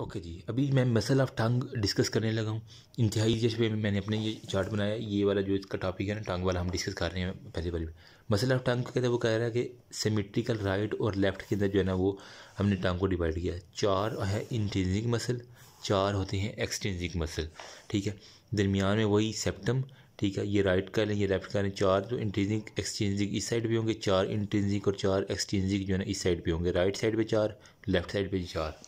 okay जी अभी मैं muscle of tongue discuss करने लगा हूँ इंतहाई जैसे पे मैंने अपने ये चार्ट बनाया ये वाला जो इसका टॉपिक है ना टंग वाला हम डिस्कस कर रहे हैं पहले बार मसल ऑफ टंग कहते हैं वो कह रहा है कि सिमेट्रिकल राइट और लेफ्ट के अंदर जो है ना वो हमने टंग को डिवाइड किया चार है इंटेंजिक मसल चार होते हैं एक्सटेंजिक मसल ठीक है दरमियान में वही सेप्टम ठीक है ये राइट का लें ये लेफ्ट का लें चार जो इंटेंजिक एक्सटेंजिक इस साइड भी होंगे चार इंटेंजिक और चार एक्सटेंजिक जो है ना इस साइड भी होंगे राइट साइड पे चार लेफ्ट साइड पे चार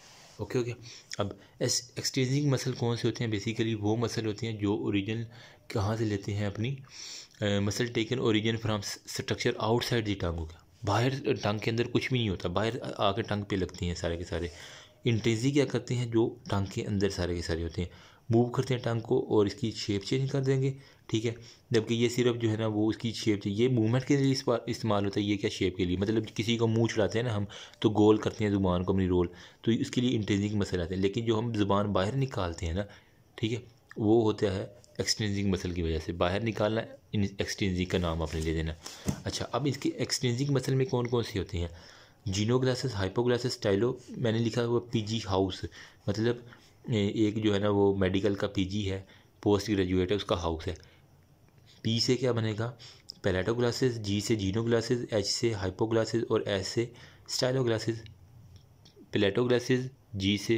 ओके ओके अब एस एक्सटेंजिंग मसल कौन से होते हैं बेसिकली वो मसल होते हैं जो ओरिजिन कहाँ से लेते हैं अपनी muscle taken origin from structure outside the टांगों का बाहर टांग के अंदर कुछ भी नहीं होता बाहर आके टांग पे लगती हैं सारे के सारे इंटेंजी क्या करते हैं जो टांग के अंदर सारे के सारे होते हैं मूव करते हैं टांग को और इसकी शेप चेंज कर देंगे ठीक है जबकि ये सिर्फ जो है ना वो उसकी शेप चाहिए ये मूवमेंट के लिए इस्तेमाल होता है ये क्या शेप के लिए मतलब किसी को मुंह चढ़ाते हैं ना हम तो गोल करते हैं ज़ुबान को अपनी रोल तो इसके लिए इंटेंजिंग मसल आते हैं लेकिन जो हम ज़ुबान बाहर निकालते हैं ना ठीक है वो होता है एक्सटेंजिंग मसल की वजह से बाहर निकालना एक्सटेंजिंग का नाम आपने ले देना अच्छा अब इसके एक्सटेंजिंग मसल में कौन कौन सी होती हैं जीनो ग्लासेस हाइपोग्लासेस टाइलो मैंने लिखा हुआ जी हाउस मतलब एक जो है ना वो मेडिकल का जी है पोस्ट ग्रेजुएट है उसका हाउस है पी से क्या बनेगा पैलेटो ग्लासेज जी से जीनो ग्लासेज एच से हाइपो ग्लासेज और एस से स्टाइलो ग्लासेस पैलेटो ग्लासेस जी से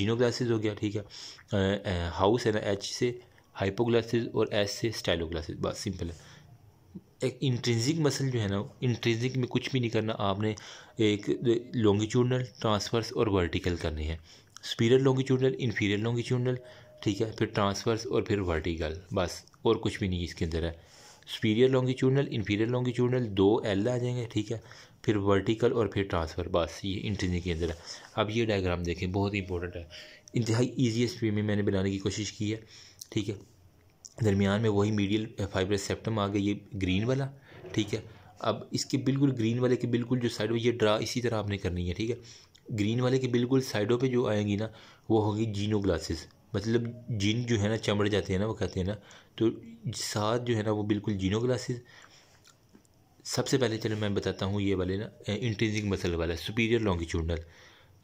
जीनो ग्लासेस हो गया ठीक है हाउस है ना एच से हाइपो ग्लासेज और एस से स्टाइलो ग्लासेज बस सिंपल है एक इंट्रेंसिक मसल जो है ना इंट्रेंसिक में कुछ भी नहीं करना आपने एक लॉन्गिट्यूडनल ट्रांसफर्स और वर्टिकल करनी है सुपीरियर लॉन्गिट्यूडनल इन्फीरियर लॉन्गिट्यूडनल ठीक है फिर ट्रांसवर्स और फिर वर्टिकल बस और कुछ भी नहीं इसके अंदर है सुपीरियर लॉन्गिट्यूडनल इन्फीरियर लॉन्गिट्यूडनल दो एल आ जाएंगे ठीक है फिर वर्टिकल और फिर ट्रांसफ़र बस ये इंटरनी के अंदर है अब ये डायग्राम देखें बहुत ही इंपॉर्टेंट है इंतहाई ईजीएसट वे में मैंने बनाने की कोशिश की है ठीक है दरमियान में वही मीडियल फाइबर सेप्टम आ गया ये ग्रीन वाला ठीक है अब इसके बिल्कुल ग्रीन वाले के बिल्कुल जो साइड ये ड्रा इसी तरह आपने करनी है ठीक है ग्रीन वाले के बिल्कुल साइडों पे जो आएंगी ना वो होगी जीनो ग्लासेस मतलब जीन जो है ना चमड़ जाते हैं ना वो कहते हैं ना तो सात जो है ना वो बिल्कुल जीनो ग्लासेस सबसे पहले चलो मैं बताता हूँ ये वाले ना इंट्रेंसिक मसल वाला सुपीरियर लॉन्गिट्यूडनल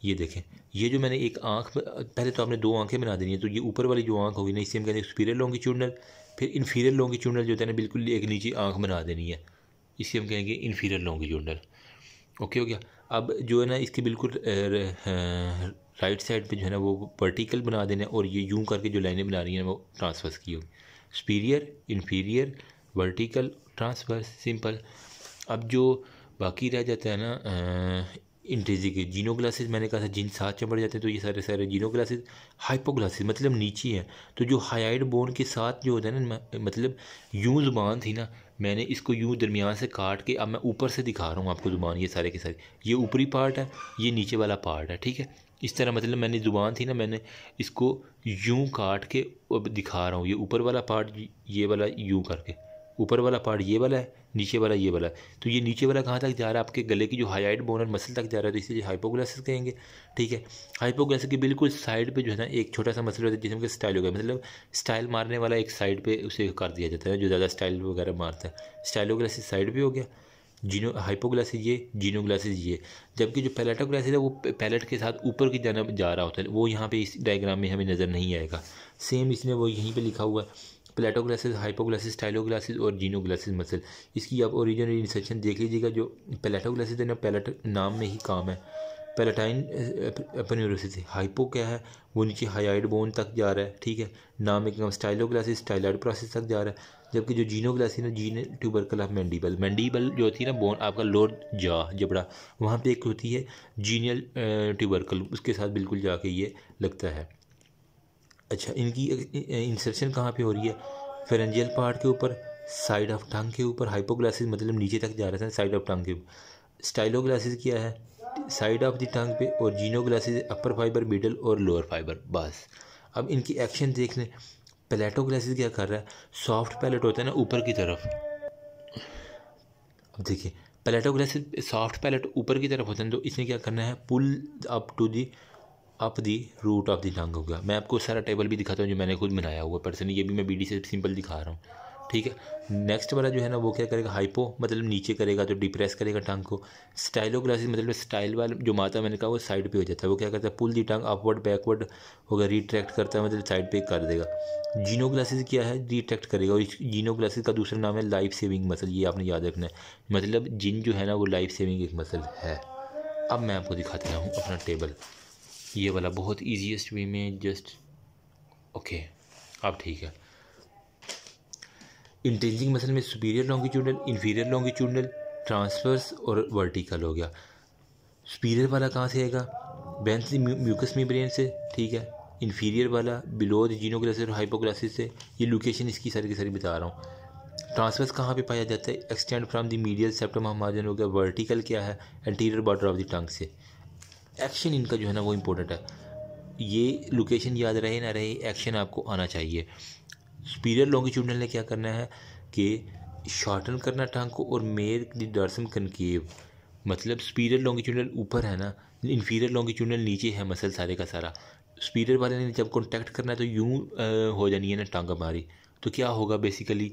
ये देखें ये जो मैंने एक आँख पहले तो आपने दो आंखें बना देनी है तो ये ऊपर वाली जो आँख होगी ना इसे हम कहते हैं सुपीरियर लॉन्गिट्यूडनल फिर इन्फीरियर लॉन्गिट्यूडनल जो होता है ना बिल्कुल एक नीचे आँख बना देनी है इसे हम कहेंगे इन्फीरियर लॉन्गिट्यूडनल ओके हो गया अब जो है ना इसके बिल्कुल राइट साइड पे जो है ना वो वर्टिकल बना देना और ये यूं करके जो लाइनें बना रही हैं वो ट्रांसवर्स की होगी superior inferior vertical transverse simple अब जो बाकी रह जाता है ना इंटेजिक जीनो ग्लासेज मैंने कहा था जिन साथ चमड़ जाते हैं तो ये सारे सारे जीनो ग्लासेस ग्लासेज मतलब नीचे हैं तो जो हाइड बोन के साथ जो होता है ना मतलब यूँ ज़ुबान थी ना मैंने इसको यूँ दरमियान से काट के अब मैं ऊपर से दिखा रहा हूँ आपको ज़ुबान ये सारे के सारे ये ऊपरी पार्ट है ये नीचे वाला पार्ट है ठीक है इस तरह मतलब मैंने ज़ुबान थी ना मैंने इसको यूँ काट के अब दिखा रहा हूँ ये ऊपर वाला पार्ट ये वाला यूँ करके ऊपर वाला पार्ट ये वाला है नीचे वाला ये वाला है तो ये नीचे वाला कहाँ तक जा रहा है आपके गले की जो हाइट बोनर मसल तक जा रहा है तो इसलिए हाइपोग्लासिस कहेंगे ठीक है हाइपोग्लासिस के बिल्कुल साइड पे जो है ना एक छोटा सा मसल होता है जिसमें कि स्टाइल हो गया मतलब स्टाइल मारने वाला एक साइड पे उसे कर दिया जाता है जो ज़्यादा स्टाइल वगैरह मारता है स्टाइलोग्लासिस साइड पर हो गया जीनो हाइपोग्लाइसिस ये जीनोग्लाइसिस ये जबकि जो पैलेटोग्लाइसिस है वो पैलेट के साथ ऊपर की जानब जा रहा होता है वो यहाँ पे इस डायग्राम में हमें नज़र नहीं आएगा सेम इसने वो यहीं पे लिखा हुआ है प्लेटोग्लासिस हाइपोग्लासिस टाइलोग्लासिस और जीनोग्लासिस मसल इसकी आप ओरिजिनल इंसेक्शन देख लीजिएगा जो प्लेटोग्लासिस है ना पैलेट नाम में ही काम है पेलेटाइन अपन्यूरोसिस हाइपो क्या है वो नीचे हाइड बोन तक जा रहा है ठीक है नाम एक नाम स्टाइलोग्लासिस स्टाइलाइड प्रोसेस तक जा रहा है जबकि जो जीनोग्लासी ना genial tubercle of mandible mandible जो होती है ना बोन आपका लोअर जा जबड़ा वहाँ पे एक होती है जीनियल ट्यूबरकल उसके साथ बिल्कुल जाके ये लगता है अच्छा इनकी इंसर्शन कहाँ पर हो रही है फेरेंजियल पार्ट के ऊपर साइड ऑफ टंग के ऊपर हाइपोग्लासिस मतलब नीचे तक जा रहा था साइड ऑफ टंग के ऊपर स्टाइलोग्लासिस क्या है साइड ऑफ द टंग पे और genioglossus upper fiber middle और लोअर फाइबर बस अब इनकी एक्शन देख लें पलेटो ग्लासेस क्या कर रहा है सॉफ्ट पैलेट होता है ना ऊपर की तरफ अब देखिए पैलेटो ग्लासेज सॉफ्ट पैलेट ऊपर की तरफ होता है तो इसने क्या करना है pull up to the up the root of the tongue हो गया मैं आपको सारा टेबल भी दिखाता हूँ जो मैंने खुद बनाया हुआ पर्सनली ये भी मैं डी से सिंपल दिखा रहा हूँ ठीक है नेक्स्ट वाला जो है ना वो क्या करेगा हाइपो मतलब नीचे करेगा तो डिप्रेस करेगा टंग को स्टाइलोग्राफी मतलब स्टाइल वाला जो माता मैंने कहा वो साइड पे हो जाता है वो क्या करता है pull the tongue upward backward होगा रिट्रैक्ट करता है मतलब साइड पे कर देगा जीनो ग्लासेस क्या है रिट्रैक्ट करेगा और जीनो ग्लासेज का दूसरा नाम है लाइफ सेविंग मसल ये आपने याद रखना है मतलब जिन जो है ना वो लाइफ सेविंग एक मसल है अब मैं आपको दिखाता हूँ अपना टेबल ये वाला बहुत ईजीएस्ट वे में जस्ट ओके अब ठीक है इंटेंजिंग मसल में superior longitudinal inferior longitudinal transverse और वर्टिकल हो गया सुपीरियर वाला कहाँ से आएगा बेंस म्यूकस मेम्ब्रेन से ठीक है इन्फीरियर वाला बिलो द जीनोग्लास और हाइपोग्लासिस से ये लोकेशन इसकी सारी की सारी बता रहा हूँ ट्रांसफर्स कहाँ पे पाया जाता है extend from the medial septum हमार्जन हो गया वर्टिकल क्या है anterior border of the tongue से एक्शन इनका जो है ना वो इम्पोर्टेंट है ये लोकेशन याद रहे ना रहे एक्शन आपको आना चाहिए सुपीरियर लॉन्गिट्यूडनल ने क्या करना है कि शॉर्टन करना टांग को और मेर डर्सम कनकेव मतलब सुपीरियर लॉन्गिट्यूडनल ऊपर है ना इन्फीरियर लॉन्गिट्यूडनल नीचे है मसल सारे का सारा सुपीरियर वाले ने जब कॉन्टैक्ट करना है तो यूँ हो जानी है ना टांग हमारी तो क्या होगा बेसिकली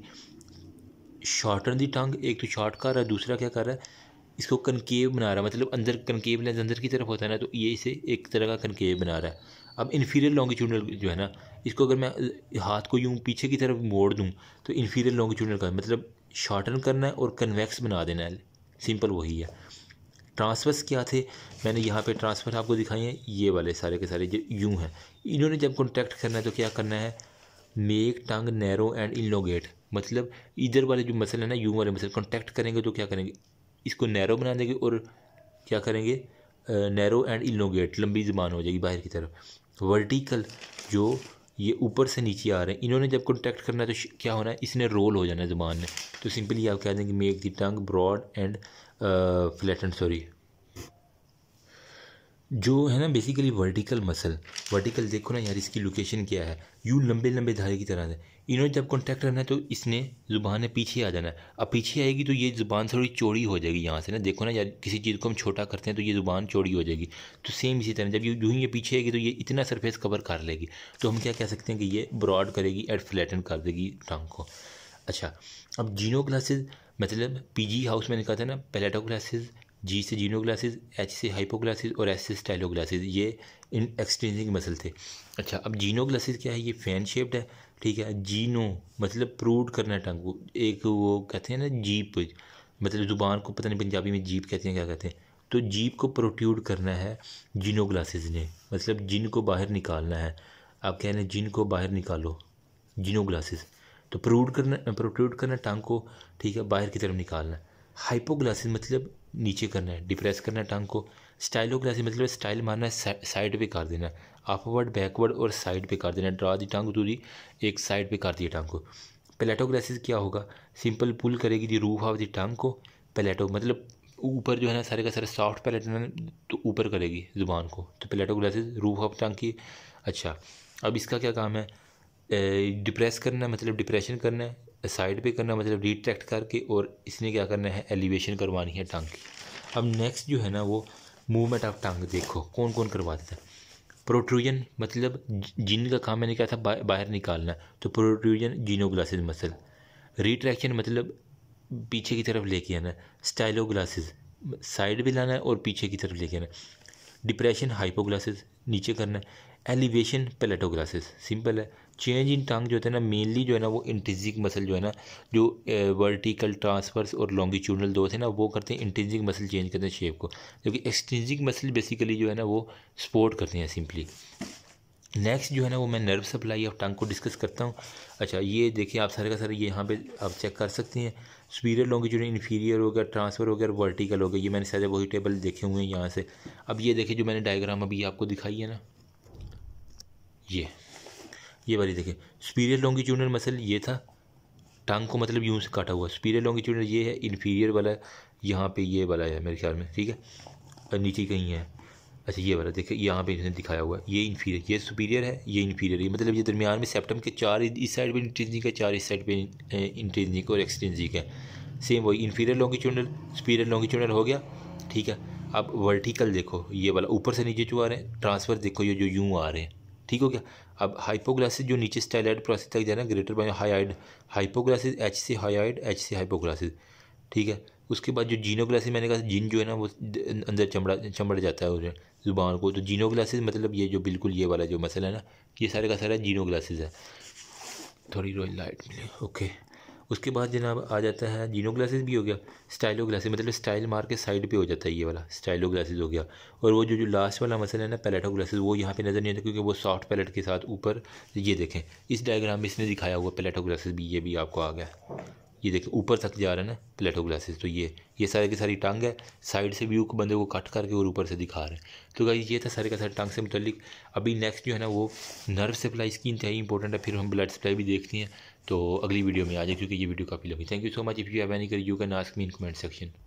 शॉर्टन दी टांग एक तो शॉर्ट कर रहा है दूसरा क्या कर रहा है इसको कनकेव बना रहा है मतलब अंदर कनकेव लेंस अंदर की तरफ होता है ना तो ये इसे एक तरह का कनकेव बना रहा है अब इन्फीरियर लॉन्गिट्यूडनल जो है ना इसको अगर मैं हाथ को यूँ पीछे की तरफ मोड़ दूँ तो इन्फीरियर लॉन्गिट्यूडनल का मतलब शॉर्टन करना है और कन्वेक्स बना देना है सिंपल वही है ट्रांसफर्स क्या थे मैंने यहाँ पे ट्रांसफर आपको दिखाई हैं ये वाले सारे के सारे जो यूँ हैं इन्होंने जब कॉन्टैक्ट करना है तो क्या करना है make tongue narrow and elongate मतलब इधर वाले जो मसल है ना यूँ वाले मसल कॉन्टैक्ट करेंगे तो क्या करेंगे इसको नैरो बना देंगे और क्या करेंगे नैरो एंड इनलोगेट लंबी ज़बान हो जाएगी बाहर की तरफ वर्टिकल जो ये ऊपर से नीचे आ रहे हैं इन्होंने जब कॉन्टैक्ट करना है तो क्या होना है इसने रोल हो जाना है जबान में तो सिंपली आप कह देंगे make the tongue broad and flatten sorry जो है ना बेसिकली वर्टिकल मसल वर्टिकल देखो ना यार इसकी लोकेशन क्या है यू लंबे लंबे धारे की तरह है इन्होंने जब कॉन्टैक्ट करना है तो इसने ज़ुबान है पीछे आ जाना है अब पीछे आएगी तो ये ज़ुबान थोड़ी चौड़ी हो जाएगी यहाँ से ना देखो ना यार किसी चीज़ को हम छोटा करते हैं तो ये ज़ुबान चौड़ी हो जाएगी तो सेम इसी तरह जब ये ही ये पीछे आएगी तो ये इतना सरफेस कवर कर लेगी तो हम क्या कह सकते हैं कि ये ब्रॉड करेगी एड फ्लैटन कर देगी टांग को अच्छा अब जीनो क्लासेज मतलब पीजी हाउस मैंने कहा था ना पैलेटो क्लासेज जी से जीनोग्लासिस एच से हाइपोग्लासिस और एस से स्टाइलोग्लासिस ये इन एक्सटेंसिंग मसल थे अच्छा अब जीनोग्लासिस क्या है ये फैन शेप्ड है ठीक है जीनो मतलब प्रूड करना टंग को एक वो कहते हैं ना जीप मतलब ज़ुबान को पता नहीं पंजाबी में जीप कहते हैं क्या कहते हैं तो जीप को प्रोट्यूड करना है ग्लासेज ने मतलब जिन को बाहर निकालना है आप कह रहे हैं जिन को बाहर निकालो ग्लासेज तो प्रोट करना प्रोट्यूड करना टांग को ठीक है बाहर की तरफ निकालना हाइपोग्लासिस मतलब नीचे करना है डिप्रेस करना है टांग को स्टाइलोग्राफी मतलब स्टाइल मारना है साइड पे कर देना अपवर्ड बैकवर्ड और साइड पे कर देना ड्रा दी टांग दूरी एक साइड पे कर दी टांग को प्लेटोग्रासिस क्या होगा सिंपल पुल करेगी जी रूफ ऑफ दी टांग को प्लेटो मतलब ऊपर जो है ना सारे का सारा सॉफ्ट पैलेट तो ऊपर करेगी ज़ुबान को तो प्लेटोग्रासिस रूफ ऑफ टांग की अच्छा अब इसका क्या काम है डिप्रेस करना मतलब डिप्रेशन करना है मतलब साइड पे करना मतलब रिट्रैक्ट करके और इसने क्या करना है एलिवेशन करवानी है टांग की अब नेक्स्ट जो है ना वो मूवमेंट ऑफ टांग देखो कौन कौन करवा देता है प्रोट्रूजन मतलब जिन का काम मैंने कहा था बा, बाहर निकालना तो प्रोट्रूजन जीनोग्लासिस मसल रिट्रैक्शन मतलब पीछे की तरफ लेके आना स्टाइलोग्लासिस साइड भी लाना है और पीछे की तरफ लेके आना डिप्रेशन हाइपोग्लासिस नीचे करना है एलिवेशन पेलेटोग्लासिस सिंपल है चेंज इन टांग जो है ना मेनली जो है ना वो इंटेंसिक मसल जो है ना जो वर्टिकल ट्रांसफर्स और लॉन्गिट्यूडनल दो थे ना वो करते हैं इंटेंसिक मसल चेंज करते हैं शेप को क्योंकि एक्सटेंसिक मसल बेसिकली जो है ना वो सपोर्ट करते हैं सिंपली नेक्स्ट जो है ना वो मैं नर्व सप्लाई ऑफ टंग को डिस्कस करता हूँ अच्छा ये देखिए आप सारे का सारे ये यहाँ पे आप चेक कर सकते हैं सुपीरियर लॉन्गिट्यूड इन्फीरियर हो गया ट्रांसफर हो गया वर्टिकल हो गया ये मैंने सारे वही टेबल देखे हुए हैं यहाँ से अब ये देखिए जो मैंने डायग्राम अभी आपको दिखाई है ना ये ये वाली देखें सुपीरियर लॉन्गिट्यूडनल मसल ये था टांग को मतलब यूँ से काटा हुआ सुपीरियर लॉन्गिट्यूडनल ये है इन्फीरियर वाला यहाँ पे ये वाला है मेरे ख्याल में ठीक है और नीचे कहीं है अच्छा ये वाला देखिए यहाँ पे इसने दिखाया हुआ है ये इन्फीरियर ये सुपीरियर है ये इन्फीरियर है मतलब ये दरमियान में सेप्टम के चार इस साइड पे इंटेंजिक है चार इस साइड पे इंटेंजिक और एक्सटेंजिक है सेम वही इन्फीरियर लॉन्गिट्यूडनल सुपीरियर लॉन्गिट्यूडनल हो गया ठीक है अब वर्टिकल देखो ये वाला ऊपर से नीचे जो आ रहे हैं ट्रांसफर देखो ये जो यूँ आ रहे हैं ठीक हो गया अब हाइपोग्लासिस जो नीचे स्टाइलाइड प्रोसेस तक जाना greater by hyoid hypoglossus H से हाइड एच से हाइपोग्लासिस ठीक है उसके बाद जो जीनोग्लासिस मैंने कहा जीन जो है ना वो अंदर चमड़ा चमड़ जाता है उसे ज़ुबान को तो जीनोग्लासिस मतलब ये जो बिल्कुल ये वाला जो मसल है ना ये सारे का सारा जीनोग्लासिस है थोड़ी रोज लाइट मिले ओके उसके बाद जनाब आ जाता है जीनो ग्लासेस भी हो गया स्टाइलो ग्लासेस मतलब स्टाइल मार के साइड पे हो जाता है ये वाला स्टाइलो ग्लासेस हो गया और वो जो जो लास्ट वाला मसला है ना पैलेटो ग्लासेस वो यहाँ पे नज़र नहीं आता क्योंकि वो सॉफ्ट पैलेट के साथ ऊपर ये देखें इस डायग्राम में इसने दिखाया हुआ पैलेटो ग्लासेस भी ये भी आपको आ गया ये देखें ऊपर तक जा रहा है ना पैलेटो ग्लासेस तो ये ये सारे की सारी टंग है साइड से व्यू को बंदे को कट करके और ऊपर से दिखा रहे हैं तो भाई ये था सारे का सारे टंग से मुतलिक अभी नेक्स्ट जो है ना वो नर्व सप्लाई इसकी चाहिए इंपॉर्टेंट है फिर हम ब्लड सप्लाई भी देखते हैं तो अगली वीडियो में आ जाए क्योंकि ये वीडियो काफ़ी लंबी thank you so much if you have any कर you can ask me in comment section